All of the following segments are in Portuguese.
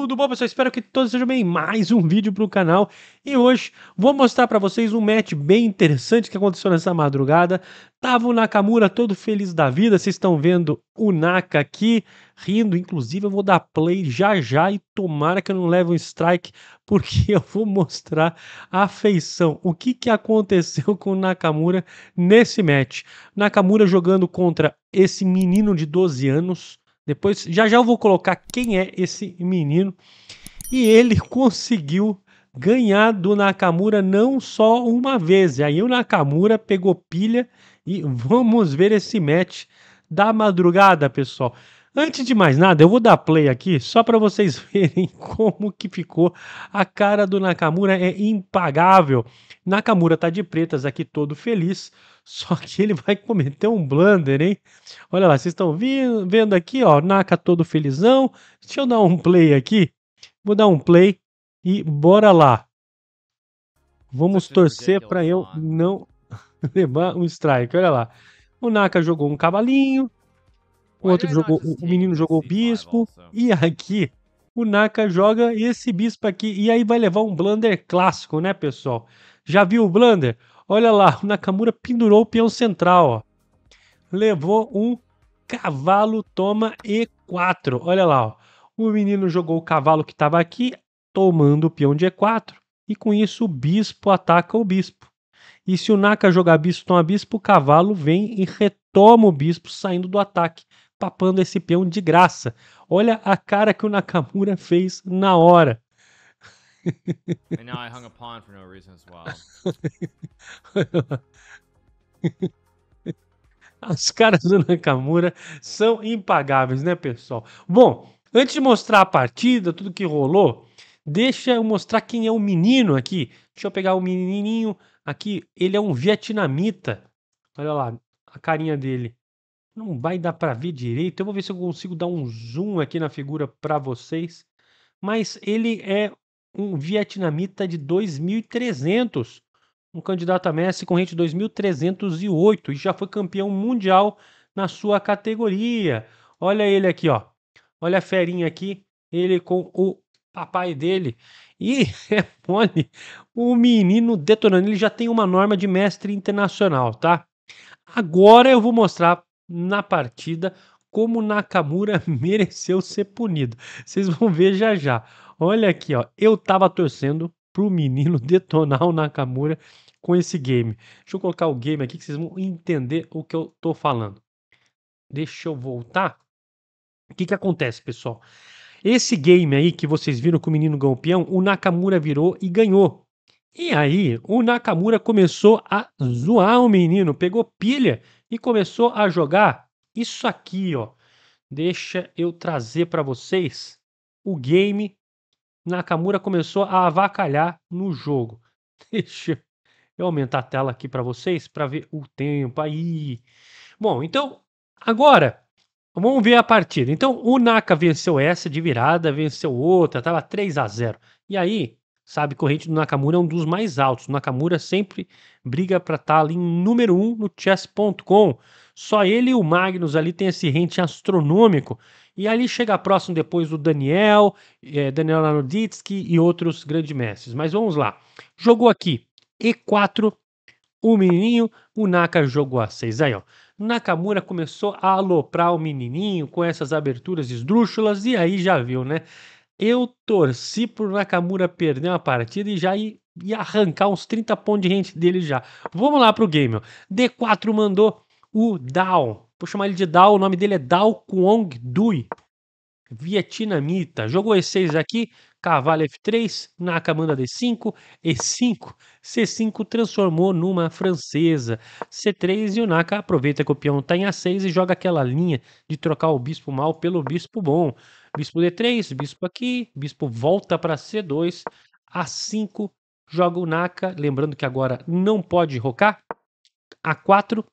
Tudo bom, pessoal? Espero que todos sejam bem. Mais um vídeo para o canal. E hoje vou mostrar para vocês um match bem interessante que aconteceu nessa madrugada. Tava o Nakamura todo feliz da vida. Vocês estão vendo o Naka aqui rindo. Inclusive, eu vou dar play já já e tomara que eu não leve um strike, porque eu vou mostrar a feição. O que, que aconteceu com o Nakamura nesse match? Nakamura jogando contra esse menino de 12 anos depois, já já eu vou colocar quem é esse menino. E ele conseguiu ganhar do Nakamura não só uma vez. E aí o Nakamura pegou pilha e vamos ver esse match da madrugada, pessoal. Antes de mais nada, eu vou dar play aqui só para vocês verem como que ficou a cara do Nakamura é impagável. Nakamura tá de pretas aqui todo feliz, só que ele vai cometer um blunder, hein? Olha lá, vocês estão vendo aqui, ó, Naka todo felizão. Deixa eu dar um play aqui. Vou dar um play e bora lá. Vamos torcer para eu não levar um strike. Olha lá. O Naka jogou um cavalinho, o outro jogou, o menino jogou o bispo, e aqui o Naka joga esse bispo aqui, e aí vai levar um blunder clássico, né, pessoal? Já viu o blunder? Olha lá, o Nakamura pendurou o peão central, ó. Levou um cavalo, toma E4. Olha lá, ó. O menino jogou o cavalo que estava aqui, tomando o peão de E4. E com isso o bispo ataca o bispo. E se o Naka jogar bispo, toma bispo, o cavalo vem e retoma o bispo saindo do ataque papando esse peão de graça. Olha a cara que o Nakamura fez na hora. And now I hung a pawn for no reason as well. As caras do Nakamura são impagáveis, né, pessoal? Bom, antes de mostrar a partida, tudo que rolou, deixa eu mostrar quem é o menino aqui. Deixa eu pegar o menininho aqui. Ele é um vietnamita. Olha lá a carinha dele. Não vai dar para ver direito. Eu vou ver se eu consigo dar um zoom aqui na figura para vocês. Mas ele é um vietnamita de 2300, um candidato a Messi corrente 2308 e já foi campeão mundial na sua categoria. Olha ele aqui, ó. Olha a ferinha aqui, ele com o papai dele. E é mole, o menino detonando. Ele já tem uma norma de mestre internacional, tá? Agora eu vou mostrar na partida, como Nakamura mereceu ser punido. Vocês vão ver já já. Olha aqui, ó. Eu tava torcendo pro menino detonar o Nakamura com esse game. Deixa eu colocar o game aqui que vocês vão entender o que eu tô falando. Deixa eu voltar. O que que acontece, pessoal? Esse game aí que vocês viram com o menino campeão, o Nakamura virou e ganhou. E aí, o Nakamura começou a zoar o menino, pegou pilha e começou a jogar isso aqui, ó. Deixa eu trazer para vocês o game. Nakamura começou a avacalhar no jogo. Deixa eu aumentar a tela aqui para vocês para ver o tempo aí. Bom, então agora vamos ver a partida. Então o Naka venceu essa de virada, venceu outra, tava 3 a 0. E aí sabe, corrente do Nakamura é um dos mais altos. O Nakamura sempre briga para estar tá ali em número um no chess.com. Só ele e o Magnus ali tem esse rente astronômico. E ali chega próximo depois o Daniel, é, Daniel Naroditsky e outros grandes mestres. Mas vamos lá. Jogou aqui E4, o menininho, o Naka jogou A6. Aí, ó. Nakamura começou a aloprar o menininho com essas aberturas esdrúxulas e aí já viu, né? Eu torci por Nakamura perder uma partida e já ir, ir arrancar uns 30 pontos de rente dele já. Vamos lá pro game. Ó. D4 mandou o Dao. Vou chamar ele de Dao. O nome dele é Dao Kuong Dui. Vietnamita. Jogou E6 aqui. Cavalo F3, Naka manda D5, E5, C5 transformou numa francesa, C3 e o Naka aproveita que o peão está em A6 e joga aquela linha de trocar o bispo mal pelo bispo bom. Bispo D3, bispo aqui, bispo volta para C2, A5, joga o Naka, lembrando que agora não pode rocar. A4,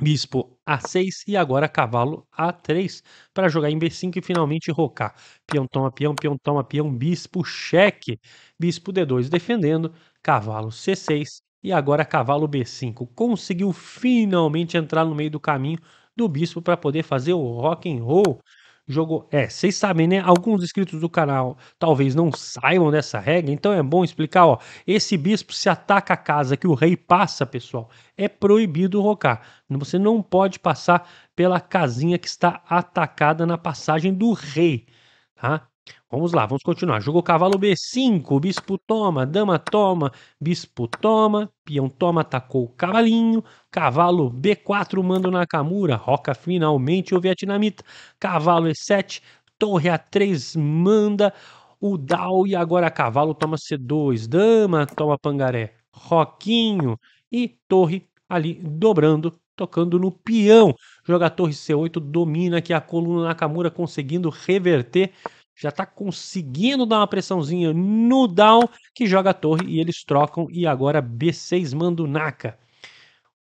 bispo A6 e agora cavalo A3 para jogar em B5 e finalmente rocar. Peão toma peão, peão toma peão, bispo cheque, bispo D2 defendendo, cavalo C6 e agora cavalo B5. Conseguiu finalmente entrar no meio do caminho do bispo para poder fazer o rock and roll jogou. É, vocês sabem, né? Alguns inscritos do canal talvez não saibam dessa regra, então é bom explicar, ó. Esse bispo se ataca a casa que o rei passa, pessoal, é proibido rocar. Você não pode passar pela casinha que está atacada na passagem do rei, tá? Vamos lá, vamos continuar. Jogou cavalo B5, bispo toma, dama toma, bispo toma, peão toma, atacou o cavalinho. Cavalo B4, mando Nakamura, roca finalmente o vietnamita. Cavalo E7, torre A3, manda o Dao e agora cavalo toma C2, dama toma pangaré, roquinho e torre ali dobrando tocando no peão. Joga a torre C8, domina aqui a coluna Nakamura, conseguindo reverter já está conseguindo dar uma pressãozinha no down, que joga a torre e eles trocam. E agora B6 manda o Naka.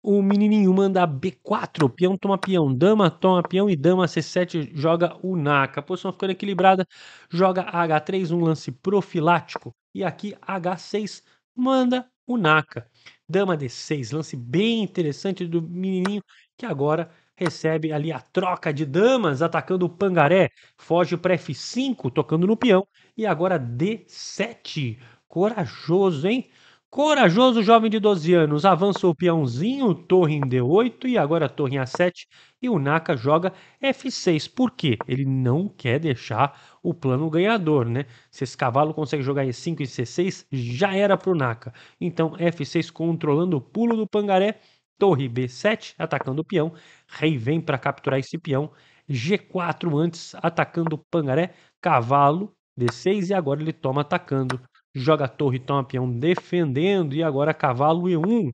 O menininho manda B4, peão toma peão, dama toma peão e dama C7 joga o Naka. A posição ficando equilibrada, joga H3, um lance profilático. E aqui H6 manda o Naka. Dama D6, lance bem interessante do menininho que agora recebe ali a troca de damas, atacando o Pangaré, foge para F5, tocando no peão, e agora D7. Corajoso, hein? Corajoso jovem de 12 anos, avança o peãozinho, torre em D8 e agora torre em A7 e o Naka joga F6. Por quê? Ele não quer deixar o plano ganhador, né? Se esse cavalo consegue jogar E5 e C6, já era pro Naka. Então F6 controlando o pulo do Pangaré torre B7 atacando o peão, rei vem para capturar esse peão, G4 antes atacando o pangaré, cavalo D6 e agora ele toma atacando, joga torre, toma peão defendendo e agora cavalo E1,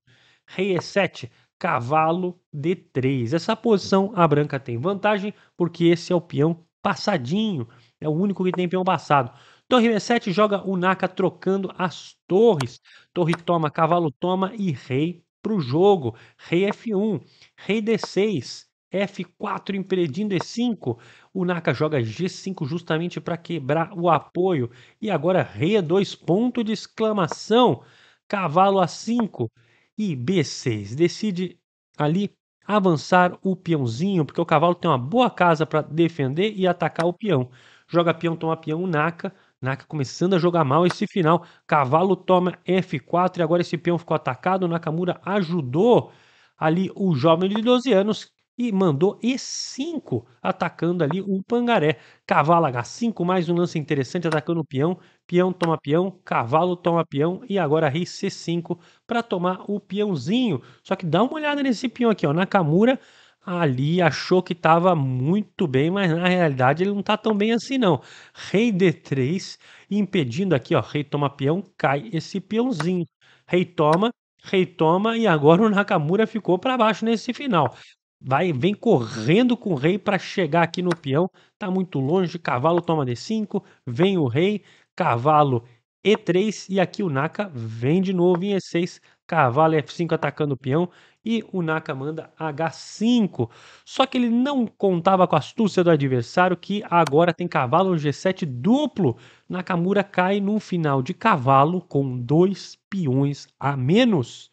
rei E7, cavalo D3. Essa posição a branca tem vantagem porque esse é o peão passadinho, é o único que tem peão passado. Torre B7 joga o Naka trocando as torres. Torre toma, cavalo toma e rei para o jogo. Rei F1, Rei D6, F4 impedindo E5. O Naka joga G5 justamente para quebrar o apoio. E agora Rei E2, é ponto de exclamação. Cavalo A5 e B6. Decide ali avançar o peãozinho, porque o cavalo tem uma boa casa para defender e atacar o peão. Joga peão, toma peão, o Naka Naka começando a jogar mal esse final. Cavalo toma F4 e agora esse peão ficou atacado. Nakamura ajudou ali o jovem de 12 anos e mandou E5 atacando ali o Pangaré. Cavalo H5, mais um lance interessante atacando o peão. Peão toma peão, cavalo toma peão e agora rei C5 para tomar o peãozinho. Só que dá uma olhada nesse peão aqui, ó, Nakamura ali achou que estava muito bem, mas na realidade ele não está tão bem assim não. Rei D3, impedindo aqui, ó, rei toma peão, cai esse peãozinho. Rei toma, rei toma e agora o Nakamura ficou para baixo nesse final. Vai, vem correndo com o rei para chegar aqui no peão, tá muito longe, cavalo toma D5, vem o rei, cavalo e3 e aqui o Naka vem de novo em E6, cavalo F5 atacando o peão e o Naka manda H5. Só que ele não contava com a astúcia do adversário que agora tem cavalo G7 duplo. Nakamura cai num final de cavalo com dois peões a menos.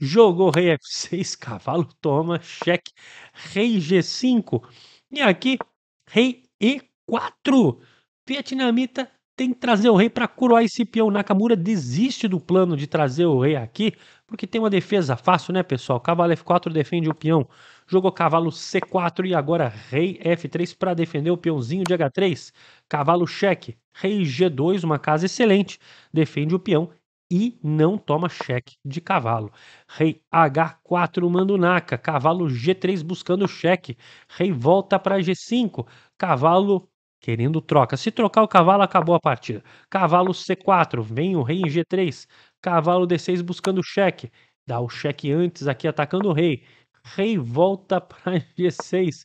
Jogou rei F6, cavalo toma, cheque, rei G5. E aqui, rei E4. Vietnamita tem que trazer o rei para coroar esse peão. Nakamura desiste do plano de trazer o rei aqui, porque tem uma defesa fácil, né, pessoal? Cavalo F4 defende o peão. Jogou cavalo C4 e agora rei F3 para defender o peãozinho de H3. Cavalo cheque, rei G2, uma casa excelente, defende o peão e não toma cheque de cavalo. Rei H4 manda o Naka, cavalo G3 buscando cheque. Rei volta para G5, cavalo querendo troca. Se trocar o cavalo, acabou a partida. Cavalo C4, vem o rei em G3. Cavalo D6 buscando cheque. Dá o cheque antes aqui atacando o rei. Rei volta para G6.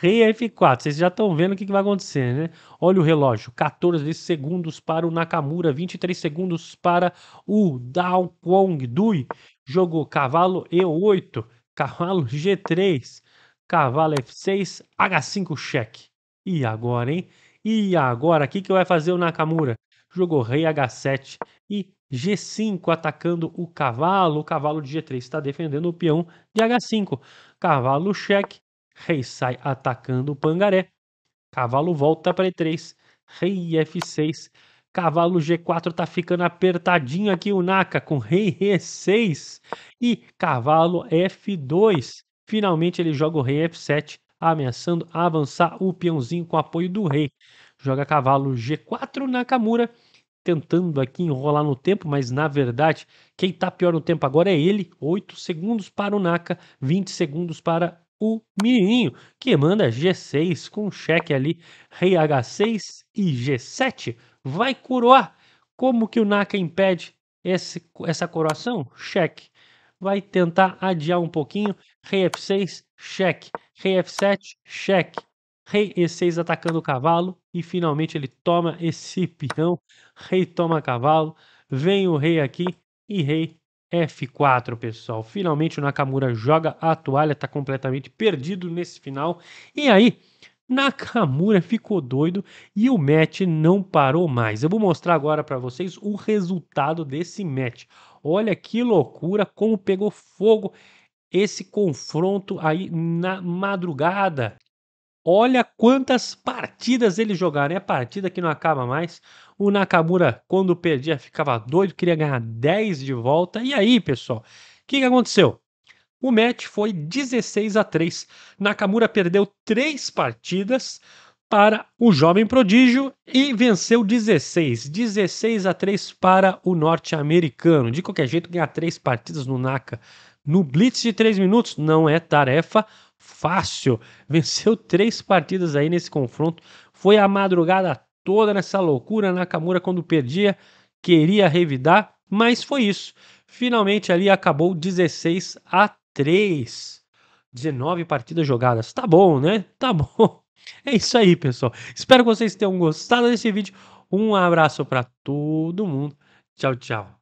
Rei F4. Vocês já estão vendo o que, que, vai acontecer, né? Olha o relógio. 14 segundos para o Nakamura. 23 segundos para o Dao Kong Dui. Jogou cavalo E8. Cavalo G3. Cavalo F6. H5 cheque. E agora, hein? E agora, o que, que vai fazer o Nakamura? Jogou rei H7 e G5 atacando o cavalo. O cavalo de G3 está defendendo o peão de H5. Cavalo cheque, rei sai atacando o pangaré. Cavalo volta para E3, rei F6. Cavalo G4 está ficando apertadinho aqui o Naka com rei E6 e cavalo F2. Finalmente ele joga o rei F7, ameaçando avançar o peãozinho com apoio do rei. Joga cavalo G4 Nakamura, tentando aqui enrolar no tempo, mas na verdade, quem está pior no tempo agora é ele. 8 segundos para o Naka, 20 segundos para o menininho, que manda G6 com cheque ali, rei H6 e G7. Vai coroar. Como que o Naka impede esse, essa coroação? Cheque. Vai tentar adiar um pouquinho, rei F6, cheque. Rei F7, cheque. Rei E6 atacando o cavalo. E finalmente ele toma esse peão. Rei toma cavalo. Vem o rei aqui. E rei F4, pessoal. Finalmente o Nakamura joga a toalha. está completamente perdido nesse final. E aí, Nakamura ficou doido e o match não parou mais. Eu vou mostrar agora para vocês o resultado desse match. Olha que loucura como pegou fogo esse confronto aí na madrugada. Olha quantas partidas eles jogaram. É né? a partida que não acaba mais. O Nakamura, quando perdia, ficava doido, queria ganhar 10 de volta. E aí, pessoal, o que, que aconteceu? O match foi 16 a 3. Nakamura perdeu 3 partidas para o jovem prodígio e venceu 16, 16 a 3 para o norte-americano. De qualquer jeito, ganhar 3 partidas no Naka no blitz de três minutos. Não é tarefa fácil. Venceu três partidas aí nesse confronto. Foi a madrugada toda nessa loucura. Nakamura, quando perdia, queria revidar, mas foi isso. Finalmente ali acabou 16 a 3. 19 partidas jogadas. Tá bom, né? Tá bom. É isso aí, pessoal. Espero que vocês tenham gostado desse vídeo. Um abraço para todo mundo. Tchau, tchau.